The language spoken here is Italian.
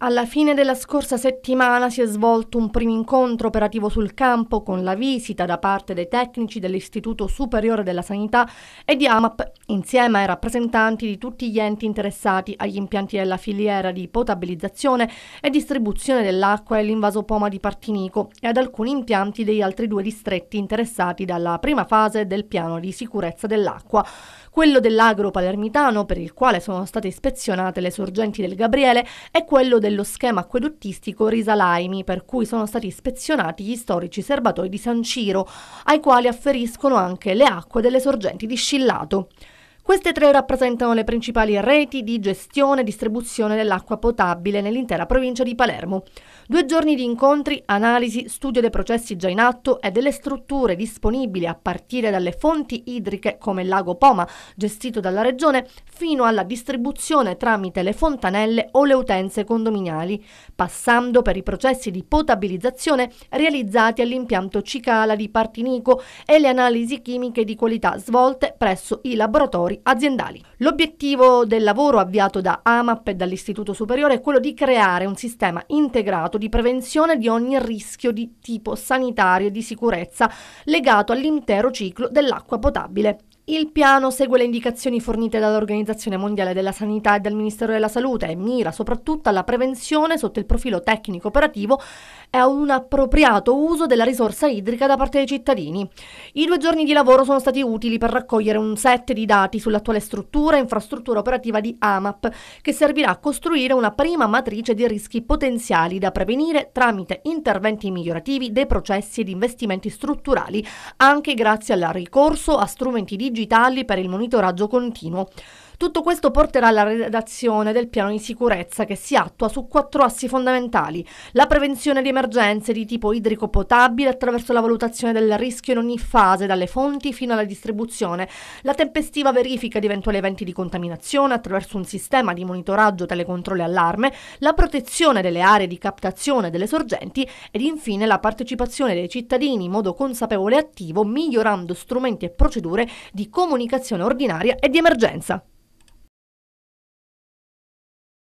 Alla fine della scorsa settimana si è svolto un primo incontro operativo sul campo con la visita da parte dei tecnici dell'Istituto Superiore della Sanità e di AMAP insieme ai rappresentanti di tutti gli enti interessati agli impianti della filiera di potabilizzazione e distribuzione dell'acqua e l'invasopoma di Partinico e ad alcuni impianti degli altri due distretti interessati dalla prima fase del piano di sicurezza dell'acqua, quello dell'agro palermitano per il quale sono state ispezionate le sorgenti del Gabriele e quello dello schema acqueduttistico Risalaimi per cui sono stati ispezionati gli storici serbatoi di San Ciro, ai quali afferiscono anche le acque delle sorgenti di Scillato. Queste tre rappresentano le principali reti di gestione e distribuzione dell'acqua potabile nell'intera provincia di Palermo. Due giorni di incontri, analisi, studio dei processi già in atto e delle strutture disponibili a partire dalle fonti idriche come il lago Poma, gestito dalla Regione, fino alla distribuzione tramite le fontanelle o le utenze condominiali, passando per i processi di potabilizzazione realizzati all'impianto Cicala di Partinico e le analisi chimiche di qualità svolte presso i laboratori aziendali. L'obiettivo del lavoro avviato da AMAP e dall'Istituto Superiore è quello di creare un sistema integrato di prevenzione di ogni rischio di tipo sanitario e di sicurezza legato all'intero ciclo dell'acqua potabile. Il piano segue le indicazioni fornite dall'Organizzazione Mondiale della Sanità e dal Ministero della Salute e mira soprattutto alla prevenzione sotto il profilo tecnico-operativo e a un appropriato uso della risorsa idrica da parte dei cittadini. I due giorni di lavoro sono stati utili per raccogliere un set di dati sull'attuale struttura e infrastruttura operativa di AMAP che servirà a costruire una prima matrice di rischi potenziali da prevenire tramite interventi migliorativi dei processi ed investimenti strutturali anche grazie al ricorso a strumenti digitali digitali per il monitoraggio continuo. Tutto questo porterà alla redazione del piano di sicurezza che si attua su quattro assi fondamentali. La prevenzione di emergenze di tipo idrico potabile attraverso la valutazione del rischio in ogni fase, dalle fonti fino alla distribuzione, la tempestiva verifica di eventuali eventi di contaminazione attraverso un sistema di monitoraggio, telecontrollo e allarme, la protezione delle aree di captazione delle sorgenti ed infine la partecipazione dei cittadini in modo consapevole e attivo, migliorando strumenti e procedure di comunicazione ordinaria e di emergenza.